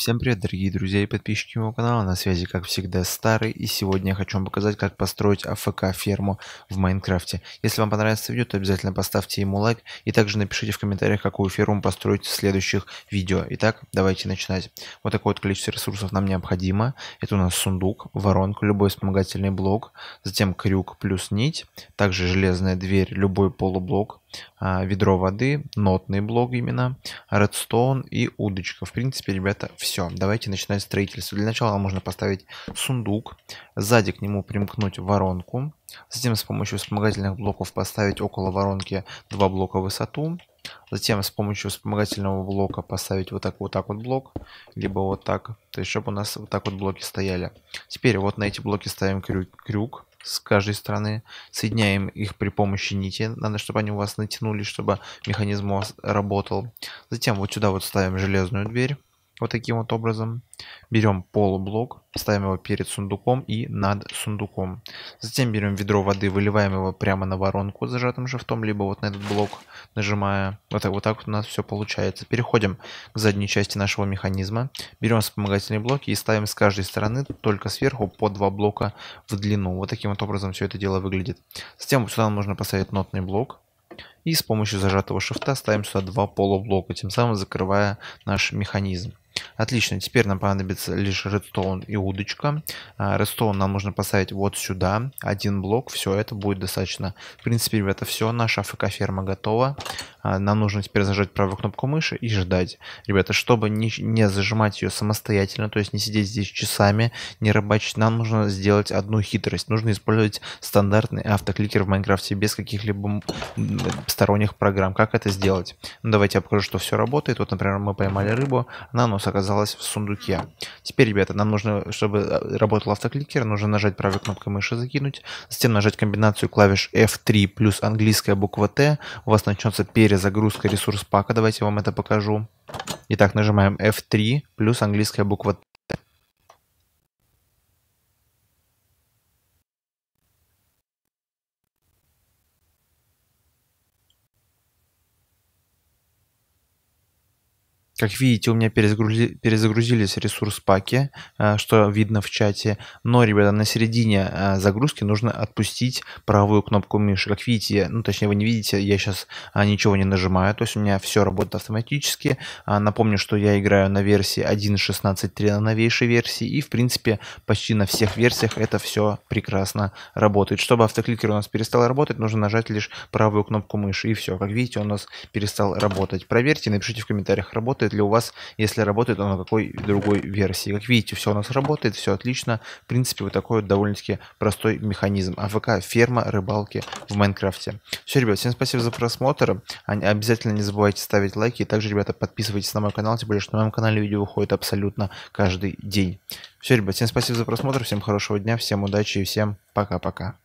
всем привет, дорогие друзья и подписчики моего канала, на связи как всегда Старый, и сегодня я хочу вам показать, как построить АФК ферму в Майнкрафте. Если вам понравится видео, то обязательно поставьте ему лайк, и также напишите в комментариях, какую ферму построить в следующих видео. Итак, давайте начинать. Вот такое вот количество ресурсов нам необходимо. Это у нас сундук, воронка, любой вспомогательный блок, затем крюк плюс нить, также железная дверь, любой полублок, а, ведро воды, нотный блок именно, редстоун и удочка. В принципе, ребята, все. Давайте начинать строительство. Для начала нам нужно поставить сундук, сзади к нему примкнуть воронку, затем с помощью вспомогательных блоков поставить около воронки два блока высоту, затем с помощью вспомогательного блока поставить вот так вот так вот блок, либо вот так, то есть чтобы у нас вот так вот блоки стояли. Теперь вот на эти блоки ставим крюк, крюк с каждой стороны, соединяем их при помощи нити. Надо, чтобы они у вас натянулись, чтобы механизм у вас работал. Затем вот сюда вот ставим железную дверь. Вот таким вот образом. Берем полублок, ставим его перед сундуком и над сундуком. Затем берем ведро воды, выливаем его прямо на воронку зажатым шифтом, либо вот на этот блок нажимая. Вот так вот, так вот у нас все получается. Переходим к задней части нашего механизма. Берем вспомогательные блоки и ставим с каждой стороны, только сверху, по два блока в длину. Вот таким вот образом все это дело выглядит. Затем сюда нужно поставить нотный блок. И с помощью зажатого шифта ставим сюда два полублока, тем самым закрывая наш механизм. Отлично, теперь нам понадобится лишь редстоун и удочка. А, редстоун нам нужно поставить вот сюда, один блок, все это будет достаточно. В принципе, ребята, все, наша АФК ферма готова. А нам нужно теперь зажать правую кнопку мыши и ждать. Ребята, чтобы не, не зажимать ее самостоятельно, то есть не сидеть здесь часами, не рыбачить, нам нужно сделать одну хитрость. Нужно использовать стандартный автокликер в Майнкрафте без каких-либо сторонних программ. Как это сделать? Ну, давайте я покажу, что все работает. Вот, например, мы поймали рыбу, она у нас оказалась в сундуке. Теперь, ребята, нам нужно, чтобы э, работал автокликер, нужно нажать правой кнопкой мыши «Закинуть», затем нажать комбинацию клавиш F3 плюс английская буква Т. У вас начнется перезагрузка ресурс пака, давайте я вам это покажу. Итак, нажимаем F3 плюс английская буква T. Как видите, у меня перезагрузи... перезагрузились ресурс паки, э, что видно в чате. Но, ребята, на середине э, загрузки нужно отпустить правую кнопку мыши. Как видите, ну точнее вы не видите, я сейчас э, ничего не нажимаю, то есть у меня все работает автоматически. Напомню, что я играю на версии 1.16.3 на новейшей версии и в принципе почти на всех версиях это все прекрасно работает. Чтобы автокликер у нас перестал работать, нужно нажать лишь правую кнопку мыши и все. Как видите, он у нас перестал работать. Проверьте, напишите в комментариях, работает работает ли у вас, если работает, то на какой другой версии. Как видите, все у нас работает, все отлично. В принципе, вот такой вот довольно-таки простой механизм. АВК, ферма, рыбалки в Майнкрафте. Все, ребят, всем спасибо за просмотр. Обязательно не забывайте ставить лайки. И также, ребята, подписывайтесь на мой канал, тем более, что на моем канале видео выходит абсолютно каждый день. Все, ребят, всем спасибо за просмотр, всем хорошего дня, всем удачи и всем пока-пока.